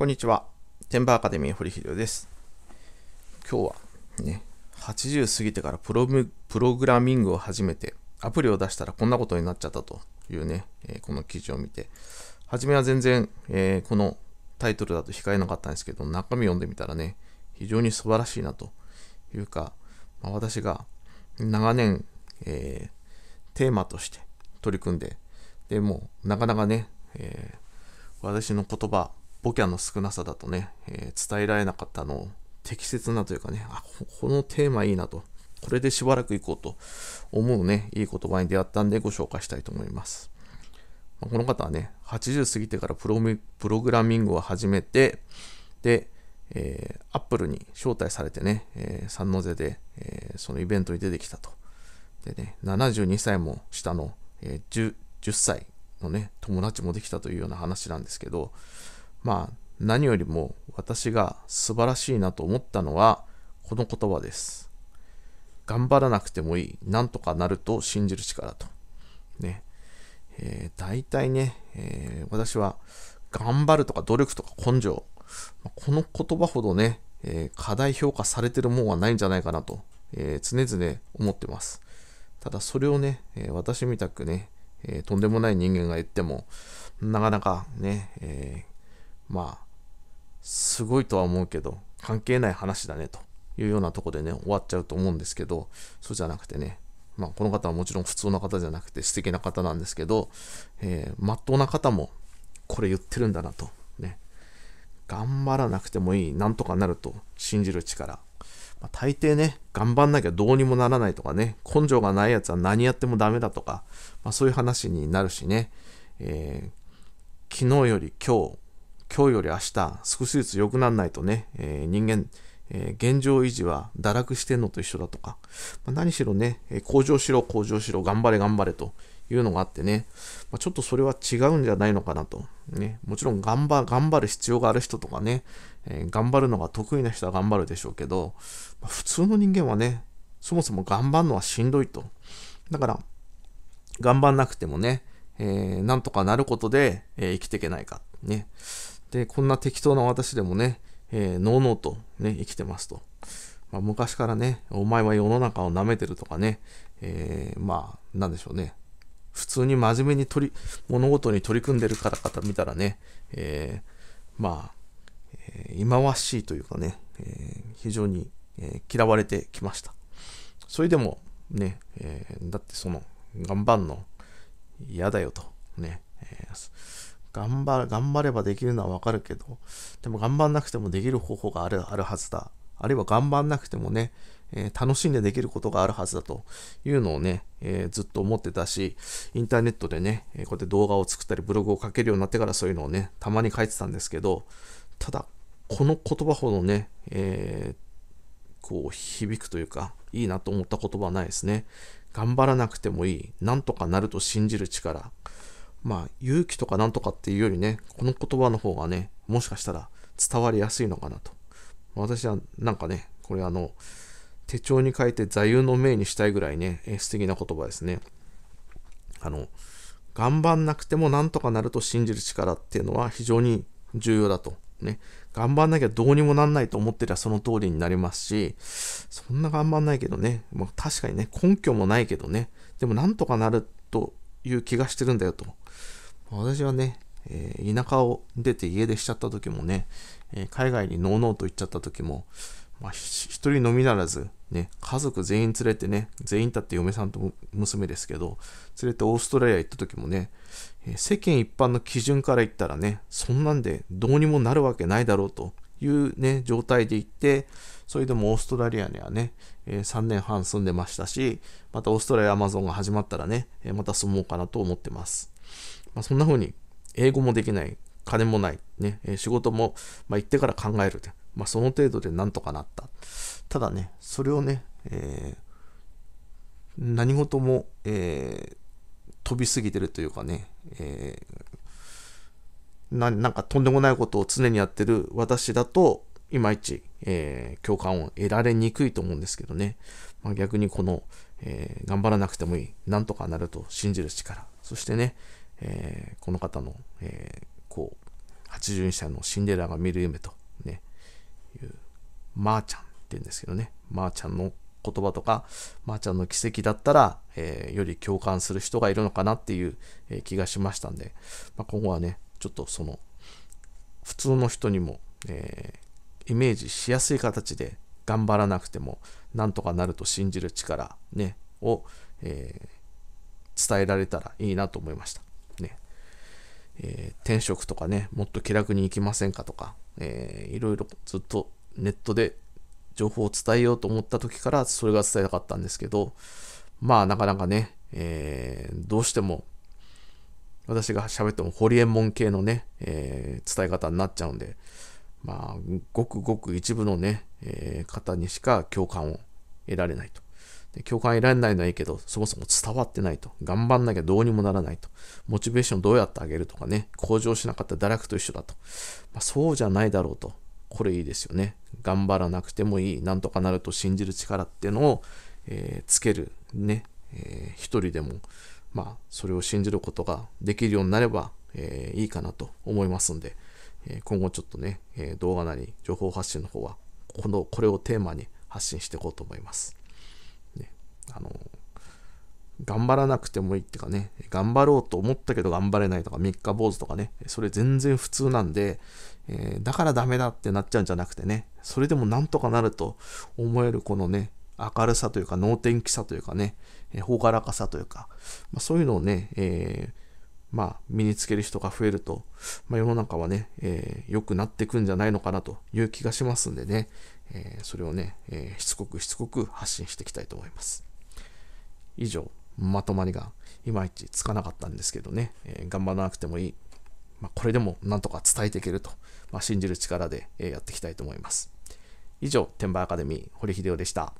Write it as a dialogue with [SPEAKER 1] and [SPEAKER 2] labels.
[SPEAKER 1] こんにちは。テンバーアカデミー堀秀です。今日はね、80過ぎてからプログラミングを始めて、アプリを出したらこんなことになっちゃったというね、えー、この記事を見て、初めは全然、えー、このタイトルだと控えなかったんですけど、中身読んでみたらね、非常に素晴らしいなというか、まあ、私が長年、えー、テーマとして取り組んで、でもなかなかね、え私の言葉ボキャの少なさだとね、えー、伝えられなかったのを適切なというかね、あ、このテーマいいなと、これでしばらく行こうと思うね、いい言葉に出会ったんでご紹介したいと思います。まあ、この方はね、80過ぎてからプログラミングを始めて、で、えー、a p p l に招待されてね、えー、三ノ瀬で、えー、そのイベントに出てきたと。でね、72歳も下の、えー10、10歳のね、友達もできたというような話なんですけど、まあ、何よりも私が素晴らしいなと思ったのは、この言葉です。頑張らなくてもいい、なんとかなると信じる力と。ね。えー、大体ね、えー、私は、頑張るとか努力とか根性、この言葉ほどね、えー、過大評価されてるもんはないんじゃないかなと、えー、常々思ってます。ただそれをね、えー、私みたくね、えとんでもない人間が言っても、なかなかね、えまあ、すごいとは思うけど、関係ない話だねというようなとこでね、終わっちゃうと思うんですけど、そうじゃなくてね、まあ、この方はもちろん普通の方じゃなくて素敵な方なんですけど、えー、真っ当な方もこれ言ってるんだなと。ね。頑張らなくてもいい、なんとかなると信じる力。まあ、大抵ね、頑張んなきゃどうにもならないとかね、根性がないやつは何やってもダメだとか、まあ、そういう話になるしね、えー、昨日より今日、今日より明日少しずつ良くならないとね、えー、人間、えー、現状維持は堕落してんのと一緒だとか、まあ、何しろね、えー、向上しろ向上しろ頑張れ頑張れというのがあってね、まあ、ちょっとそれは違うんじゃないのかなと、ね、もちろん頑張頑張る必要がある人とかね、えー、頑張るのが得意な人は頑張るでしょうけど、まあ、普通の人間はねそもそも頑張るのはしんどいとだから頑張んなくてもね、えー、なんとかなることで、えー、生きていけないかねで、こんな適当な私でもね、えー、のうのうとね、生きてますと。まあ、昔からね、お前は世の中を舐めてるとかね、えー、まあ、なんでしょうね。普通に真面目に取り、物事に取り組んでる方々見たらね、えー、まあ、え忌まわしいというかね、え非常に、え嫌われてきました。それでも、ね、えだってその、頑張んの嫌だよと、ね、えー頑張頑張ればできるのはわかるけど、でも頑張んなくてもできる方法があるあるはずだ。あるいは頑張んなくてもね、えー、楽しんでできることがあるはずだというのをね、えー、ずっと思ってたし、インターネットでね、えー、こうやって動画を作ったりブログを書けるようになってからそういうのをね、たまに書いてたんですけど、ただ、この言葉ほどね、えこう響くというか、いいなと思った言葉はないですね。頑張らなくてもいい。なんとかなると信じる力。まあ、勇気とかなんとかっていうよりね、この言葉の方がね、もしかしたら伝わりやすいのかなと。私はなんかね、これあの、手帳に書いて座右の銘にしたいぐらいね、え素敵な言葉ですね。あの、頑張んなくてもなんとかなると信じる力っていうのは非常に重要だと。ね、頑張んなきゃどうにもなんないと思ってりゃその通りになりますし、そんな頑張んないけどね、まあ、確かにね、根拠もないけどね、でもなんとかなるという気がしてるんだよと。私はね、えー、田舎を出て家出しちゃった時もね、えー、海外にノーノーと行っちゃった時も、まあ、一人のみならず、ね、家族全員連れてね、全員だって嫁さんと娘ですけど、連れてオーストラリア行った時もね、えー、世間一般の基準から言ったらね、そんなんでどうにもなるわけないだろうというね、状態で行って、それでもオーストラリアにはね、え3年半住んでましたし、またオーストラリアアマゾンが始まったらね、えまた住もうかなと思ってます。まあ、そんな風に、英語もできない、金もない、ね、え仕事も、まあ、行ってから考える。まあ、その程度でなんとかなった。ただね、それをね、えー何事も、えー、飛びすぎてるというかね、えー、なんかとんでもないことを常にやってる私だと、いまいち、えー、共感を得られにくいと思うんですけどね、まあ、逆にこの、えー、頑張らなくてもいい、なんとかなると信じる力、そしてね、えー、この方の、えこう、82歳のシンデレラが見る夢と、ね、いう、まー、あ、ちゃんって言うんですけどね、まー、あ、ちゃんの言葉とか、まー、あ、ちゃんの奇跡だったら、えより共感する人がいるのかなっていう、え気がしましたんで、まあ、今後はね、ちょっとその、普通の人にも、えー、イメージしやすい形で頑張らなくてもなんとかなると信じる力、ね、を、えー、伝えられたらいいなと思いました。ねえー、転職とかね、もっと気楽に行きませんかとか、えー、いろいろずっとネットで情報を伝えようと思った時からそれが伝えたかったんですけど、まあなかなかね、えー、どうしても私が喋ってもホリエモン系のね、えー、伝え方になっちゃうんで、まあ、ごくごく一部のね、えー、方にしか共感を得られないと。で共感得られないのはいいけど、そもそも伝わってないと。頑張んなきゃどうにもならないと。モチベーションどうやって上げるとかね、向上しなかったら堕落と一緒だと。まあ、そうじゃないだろうと。これいいですよね。頑張らなくてもいい。なんとかなると信じる力っていうのを、えー、つける。ね。えー、一人でも、まあ、それを信じることができるようになれば、えー、いいかなと思いますんで。え今後ちょっとね、え動画なり情報発信の方は、この、これをテーマに発信していこうと思います。ね、あの、頑張らなくてもいいっていうかね、頑張ろうと思ったけど頑張れないとか、三日坊主とかね、それ全然普通なんで、えー、だからダメだってなっちゃうんじゃなくてね、それでもなんとかなると思えるこのね、明るさというか、能天気さというかね、えー、朗らかさというか、まあ、そういうのをね、えーまあ、身につける人が増えると、まあ、世の中はね、えー、良くなっていくんじゃないのかなという気がしますんでね、えー、それをね、えー、しつこくしつこく発信していきたいと思います。以上、まとまりがいまいちつかなかったんですけどね、えー、頑張らなくてもいい。まあ、これでもなんとか伝えていけると、まあ、信じる力で、えやっていきたいと思います。以上、天馬アカデミー、堀秀夫でした。